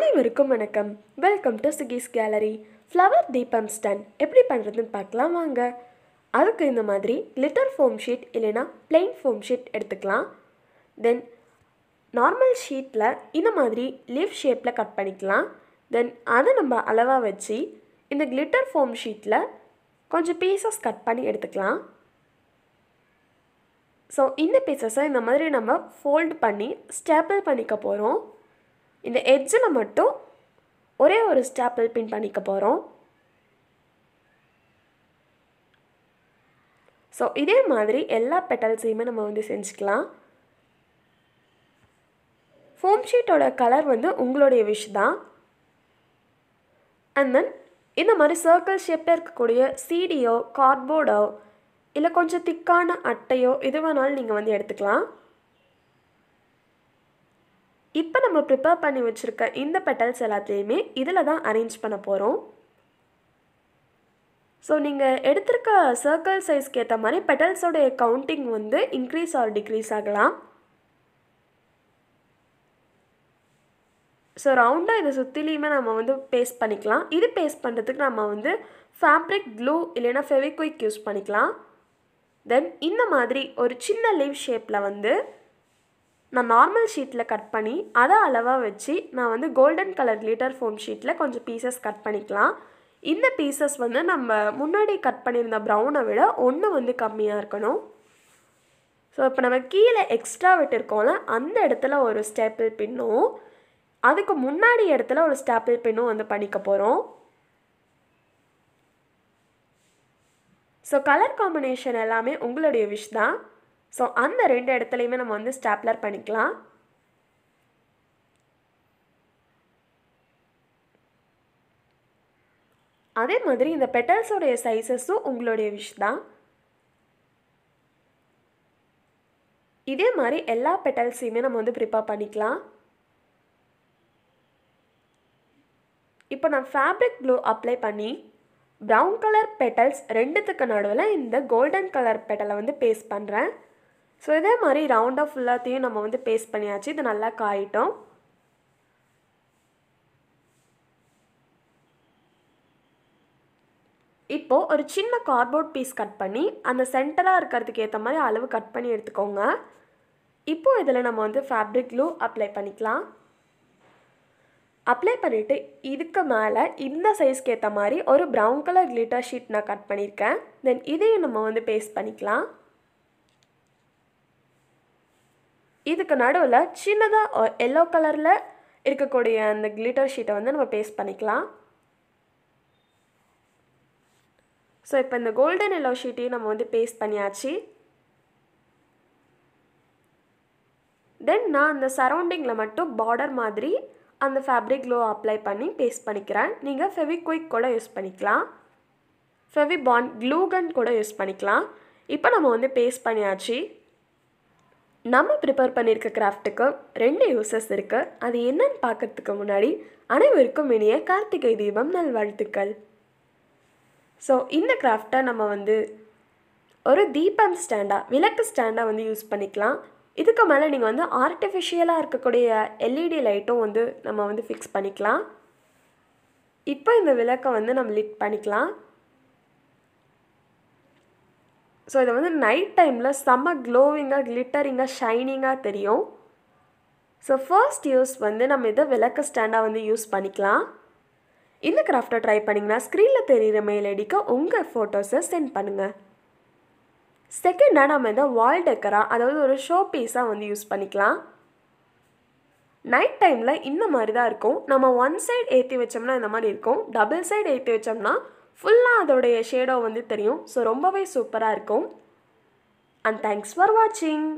அனைவருக்கும் வணக்கம் welcome to சுகிஸ் கேலரி ஃப்ளவர் தீபம் ஸ்டன் எப்படி பண்ணுறதுன்னு பார்க்கலாம் வாங்க அதுக்கு இந்த மாதிரி கிளிட்டர் ஃபோம் ஷீட் இல்லைனா பிளெயின் ஃபோம் ஷீட் எடுத்துக்கலாம் தென் நார்மல் ஷீட்டில் இந்த மாதிரி லீஃப் ஷேப்பில் கட் பண்ணிக்கலாம் தென் அதை நம்ம அளவாக வச்சு இந்த கிளிட்டர் ஃபோம் ஷீட்டில் கொஞ்சம் பீசஸ் கட் பண்ணி எடுத்துக்கலாம் ஸோ இந்த பீசஸை இந்த மாதிரி நம்ம ஃபோல்டு பண்ணி ஸ்டேப்பிள் பண்ணிக்க போகிறோம் இந்த எட்ஜில் மட்டும் ஒரே ஒரு ஸ்டாப்பில் பின் பண்ணிக்க போகிறோம் ஸோ இதே மாதிரி எல்லா பெட்டல்ஸையுமே நம்ம வந்து செஞ்சுக்கலாம் ஃபோம் ஷீட்டோட கலர் வந்து உங்களுடைய விஷ் தான் அண்ட் தென் இந்த மாதிரி சர்க்கிள் ஷேப்பில் இருக்கக்கூடிய சீடியோ கார்ட்போர்டோ இல்லை கொஞ்சம் திக்கான அட்டையோ எது வேணாலும் நீங்கள் வந்து எடுத்துக்கலாம் இப்போ நம்ம ப்ரிப்பேர் பண்ணி வச்சுருக்க இந்த பெட்டல்ஸ் எல்லாத்தையுமே இதில் தான் அரேஞ்ச் பண்ண போகிறோம் ஸோ நீங்கள் எடுத்திருக்க சர்க்கிள் சைஸ்க்கு ஏற்ற மாதிரி பெட்டல்ஸோடைய கவுண்டிங் வந்து இன்க்ரீஸ் ஆர் டிக்ரீஸ் ஆகலாம் ஸோ ரவுண்டாக இதை சுற்றிலையுமே நம்ம வந்து பேஸ்ட் பண்ணிக்கலாம் இது பேஸ்ட் பண்ணுறதுக்கு நம்ம வந்து ஃபேப்ரிக் க்ளூ இல்லைன்னா ஃபெவிக்விக் யூஸ் பண்ணிக்கலாம் தென் இந்த மாதிரி ஒரு சின்ன லீவ் ஷேப்பில் வந்து நான் நார்மல் ஷீட்டில் கட் பண்ணி அதை அளவாக வச்சு நான் வந்து கோல்டன் கலர் கிளிட்டர் ஃபோம் ஷீட்டில் கொஞ்சம் பீசஸ் கட் பண்ணிக்கலாம் இந்த பீசஸ் வந்து நம்ம முன்னாடி கட் பண்ணியிருந்த ப்ரௌனை விட ஒன்று வந்து கம்மியாக இருக்கணும் ஸோ இப்போ நம்ம கீழே எக்ஸ்ட்ரா விட்டுருக்கோம்ல அந்த இடத்துல ஒரு ஸ்டேப்பிள் பின்னும் அதுக்கு முன்னாடி இடத்துல ஒரு ஸ்டாப்பிள் பின்னும் வந்து பண்ணிக்க போகிறோம் ஸோ கலர் காம்பினேஷன் எல்லாமே உங்களுடைய விஷ் தான் ஸோ அந்த ரெண்டு இடத்துலையுமே நம்ம வந்து ஸ்டாப்லர் பண்ணிக்கலாம் அதே மாதிரி இந்த பெட்டல்ஸோடைய சைஸஸும் உங்களுடைய விஷ் தான் இதே மாதிரி எல்லா பெட்டல்ஸையுமே நம்ம வந்து ப்ரிப்பேர் பண்ணிக்கலாம் இப்போ நான் ஃபேப்ரிக் ப்ளூ அப்ளை பண்ணி ப்ரௌன் கலர் பெட்டல்ஸ் ரெண்டுத்துக்கு நடுவில் இந்த கோல்டன் கலர் பெட்டலை வந்து பேஸ்ட் பண்ணுறேன் ஸோ இதே மாதிரி ரவுண்டாக ஃபுல்லாத்தையும் நம்ம வந்து பேஸ்ட் பண்ணியாச்சு இது நல்லா காயிட்டோம் இப்போது ஒரு சின்ன கார்போர்ட் பீஸ் கட் பண்ணி அந்த சென்டராக இருக்கிறதுக்கு ஏற்ற மாதிரி அளவு கட் பண்ணி எடுத்துக்கோங்க இப்போது இதில் நம்ம வந்து ஃபேப்ரிக் க்ளூ அப்ளை பண்ணிக்கலாம் அப்ளை பண்ணிவிட்டு இதுக்கு மேலே இந்த சைஸ்க்கு ஏற்ற மாதிரி ஒரு ப்ரௌன் கலர் கிளிட்டர் ஷீட் நான் கட் பண்ணியிருக்கேன் தென் இதையும் நம்ம வந்து பேஸ்ட் பண்ணிக்கலாம் இதுக்கு நடுவில் சின்னதாக எல்லோ கலரில் இருக்கக்கூடிய அந்த கிளிட்டர் ஷீட்டை வந்து நம்ம பேஸ்ட் பண்ணிக்கலாம் ஸோ இப்போ இந்த கோல்டன் எல்லோ ஷீட்டையும் நம்ம வந்து பேஸ்ட் பண்ணியாச்சு தென் நான் அந்த சரௌண்டிங்கில் மட்டும் பார்டர் மாதிரி அந்த ஃபேப்ரிக் க்ளோ அப்ளை பண்ணி பேஸ்ட் பண்ணிக்கிறேன் நீங்கள் ஃபெவிக்விக் கூட யூஸ் பண்ணிக்கலாம் ஃபெவி பான் க்ளூகன் கூட யூஸ் பண்ணிக்கலாம் இப்போ நம்ம வந்து பேஸ்ட் பண்ணியாச்சு நம்ம ப்ரிப்பேர் பண்ணியிருக்க கிராஃப்ட்டுக்கு ரெண்டு யூசஸ் இருக்குது அது என்னன்னு பார்க்கறதுக்கு முன்னாடி அனைவருக்கும் இனிய கார்த்திகை தீபம் நல்வாழ்த்துக்கள் ஸோ இந்த கிராஃப்டை நம்ம வந்து ஒரு தீபம் ஸ்டாண்டாக விளக்கு ஸ்டாண்டாக வந்து யூஸ் பண்ணிக்கலாம் இதுக்கு மேலே நீங்கள் வந்து ஆர்டிஃபிஷியலாக இருக்கக்கூடிய எல்இடி லைட்டும் e வந்து நம்ம வந்து ஃபிக்ஸ் பண்ணிக்கலாம் இப்போ இந்த விளக்கை வந்து நம்ம லிட் பண்ணிக்கலாம் ஸோ இதை வந்து நைட் டைமில் செம்ம க்ளோவிங்காக கிளிட்டரிங்காக ஷைனிங்காக தெரியும் ஸோ ஃபர்ஸ்ட் யூஸ் வந்து நம்ம இதை விளக்க ஸ்டாண்டாக வந்து யூஸ் பண்ணிக்கலாம் இந்த கிராஃப்டை ட்ரை பண்ணிங்கன்னா ஸ்க்ரீனில் தெரிகிற மெயில் அடிக்க உங்கள் ஃபோட்டோஸை சென்ட் பண்ணுங்கள் செகண்டாக நம்ம இதை வால் டெக்கராக அதாவது ஒரு ஷோ பீஸாக வந்து யூஸ் பண்ணிக்கலாம் நைட் டைமில் இந்த மாதிரி தான் இருக்கும் நம்ம ஒன் சைடு ஏற்றி வச்சோம்னா இந்த மாதிரி இருக்கும் டபுள் சைடு ஏற்றி வச்சோம்னா ஃபுல்லாக அதோடைய ஷேடோ வந்து தெரியும் ஸோ ரொம்பவே சூப்பராக இருக்கும் அண்ட் தேங்க்ஸ் ஃபார் வாட்சிங்